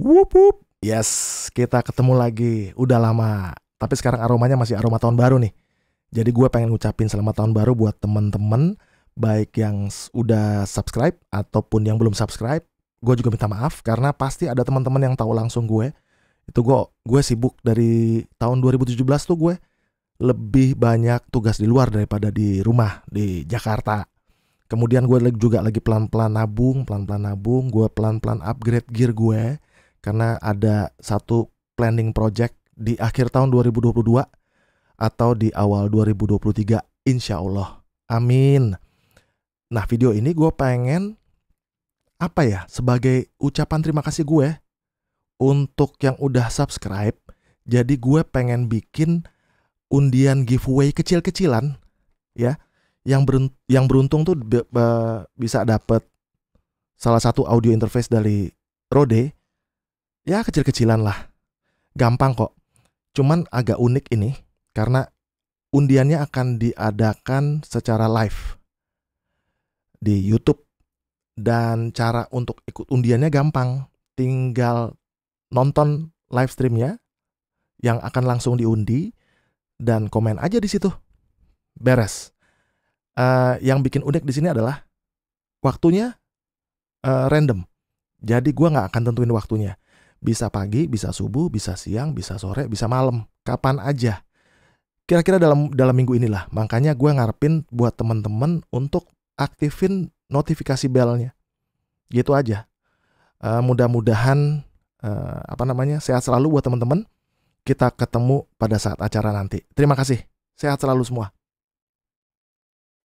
Wup, wup. Yes, kita ketemu lagi. Udah lama. Tapi sekarang aromanya masih aroma tahun baru nih. Jadi gue pengen ngucapin selamat tahun baru buat temen-temen. Baik yang udah subscribe ataupun yang belum subscribe. Gue juga minta maaf karena pasti ada teman-teman yang tahu langsung gue. Itu gue gue sibuk dari tahun 2017 tuh gue lebih banyak tugas di luar daripada di rumah di Jakarta. Kemudian gue juga lagi pelan-pelan nabung, pelan-pelan nabung, gue pelan-pelan upgrade gear gue karena ada satu planning project di akhir tahun 2022 atau di awal 2023 insya Allah. Amin. Nah video ini gue pengen apa ya sebagai ucapan terima kasih gue untuk yang udah subscribe. Jadi gue pengen bikin undian giveaway kecil-kecilan ya yang beruntung, yang beruntung tuh bisa dapet salah satu audio interface dari Rode ya kecil-kecilan lah. Gampang kok. Cuman agak unik ini karena undiannya akan diadakan secara live di YouTube dan cara untuk ikut undiannya gampang. Tinggal nonton live streamnya yang akan langsung diundi dan komen aja di situ. Beres. Uh, yang bikin unik di sini adalah waktunya uh, random. Jadi gue nggak akan tentuin waktunya. Bisa pagi, bisa subuh, bisa siang, bisa sore, bisa malam. Kapan aja. Kira-kira dalam dalam minggu inilah. Makanya gue ngarepin buat temen-temen untuk aktifin notifikasi belnya. Gitu aja. Uh, mudah-mudahan uh, apa namanya sehat selalu buat temen-temen. Kita ketemu pada saat acara nanti. Terima kasih. Sehat selalu semua.